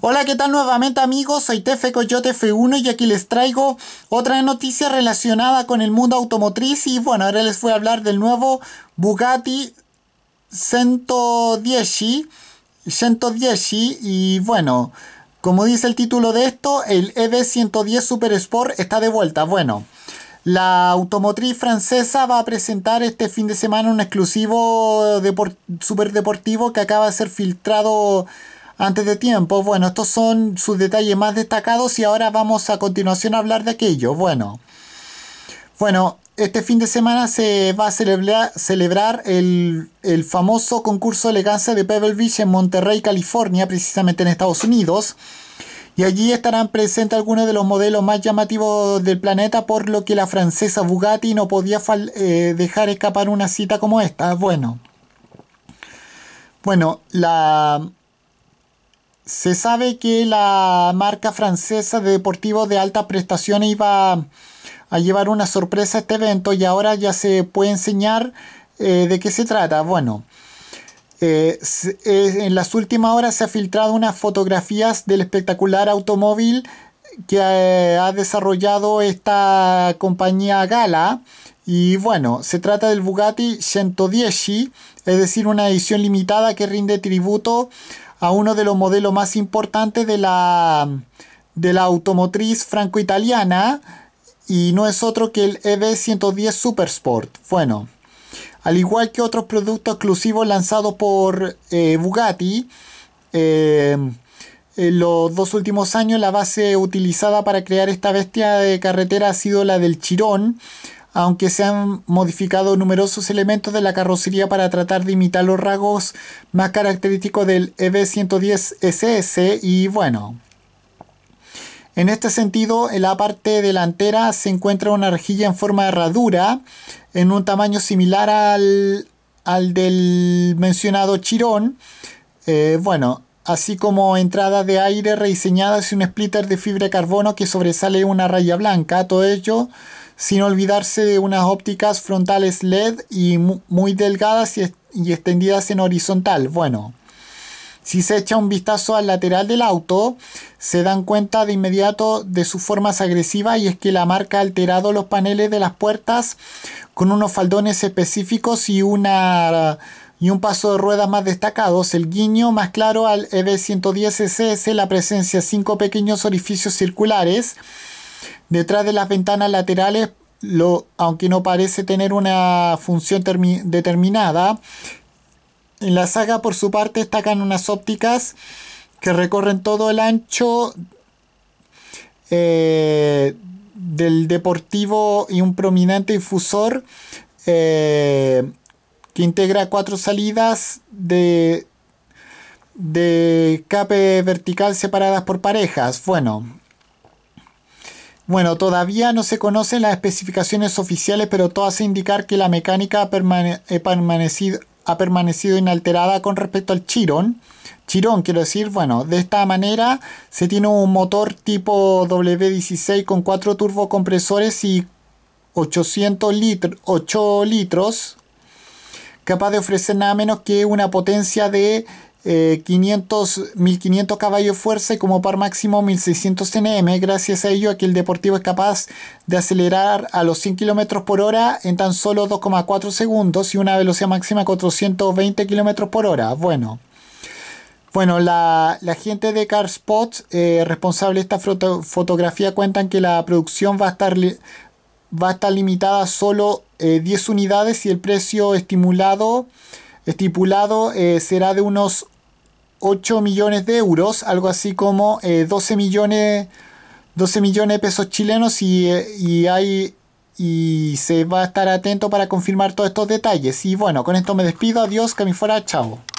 Hola, ¿qué tal nuevamente amigos? Soy Tefe Coyote F1 y aquí les traigo otra noticia relacionada con el mundo automotriz y bueno, ahora les voy a hablar del nuevo Bugatti 110, 110 y bueno, como dice el título de esto, el ed 110 Super Sport está de vuelta. Bueno, la automotriz francesa va a presentar este fin de semana un exclusivo super deportivo que acaba de ser filtrado antes de tiempo. Bueno, estos son sus detalles más destacados y ahora vamos a continuación a hablar de aquello. Bueno, bueno este fin de semana se va a celebrar el, famoso concurso de elegancia de Pebble Beach en Monterrey, California, precisamente en Estados Unidos. Y allí estarán presentes algunos de los modelos más llamativos del planeta, por lo que la francesa Bugatti no podía eh, dejar escapar una cita como esta. Bueno, bueno, la, se sabe que la marca francesa de deportivos de alta prestación iba a llevar una sorpresa a este evento y ahora ya se puede enseñar eh, de qué se trata. Bueno, eh, en las últimas horas se ha filtrado unas fotografías del espectacular automóvil que eh, ha desarrollado esta compañía Gala. Y bueno, se trata del Bugatti 110, es decir, una edición limitada que rinde tributo a uno de los modelos más importantes de la, de la automotriz franco-italiana y no es otro que el EB110 Supersport. Bueno, al igual que otros productos exclusivos lanzados por eh, Bugatti, eh, en los dos últimos años la base utilizada para crear esta bestia de carretera ha sido la del Chirón, aunque se han modificado numerosos elementos de la carrocería para tratar de imitar los rasgos más característicos del EB110 SS y bueno. En este sentido, en la parte delantera se encuentra una rejilla en forma de herradura en un tamaño similar al, al del mencionado Chirón. Eh, bueno, así como entrada de aire rediseñadas y un splitter de fibra de carbono que sobresale una raya blanca. Todo ello sin olvidarse de unas ópticas frontales LED y muy delgadas y, extendidas en horizontal. Bueno, si se echa un vistazo al lateral del auto, se dan cuenta de inmediato de sus formas agresivas y es que la marca ha alterado los paneles de las puertas con unos faldones específicos y, una, y un paso de ruedas más destacados. El guiño más claro al ev 110 ss la presencia de cinco pequeños orificios circulares Detrás de las ventanas laterales, lo, aunque no parece tener una función determinada, en la saga por su parte destacan unas ópticas que recorren todo el ancho eh, del deportivo y un prominente difusor eh, que integra cuatro salidas de, de vertical separadas por parejas. Bueno, bueno, todavía no se conocen las especificaciones oficiales, pero todo hace indicar que la mecánica ha, eh, permanecido, inalterada con respecto al Chiron. Chirón, quiero decir, bueno, de esta manera se tiene un motor tipo W16 con cuatro turbocompresores y 800 litros, 8 litros, capaz de ofrecer nada menos que una potencia de 500, eh, 1500 caballos fuerza y como par máximo 1600 Nm. Gracias a ello, aquí el Deportivo es capaz de acelerar a los 100 km por hora en tan solo 2,4 segundos y una velocidad máxima de 420 km por hora. Bueno. Bueno, la, gente de CarSpot, eh, responsable de esta fotografía, cuentan que la producción va a estar, va a estar limitada a solo 10 eh, unidades y el precio estimulado, estipulado eh, será de unos 8 millones de euros, algo así como 12 eh, millones millones de pesos chilenos y, eh, y, hay y se va a estar atento para confirmar todos estos detalles. Y bueno, con esto me despido, adiós, que me fuera, chao.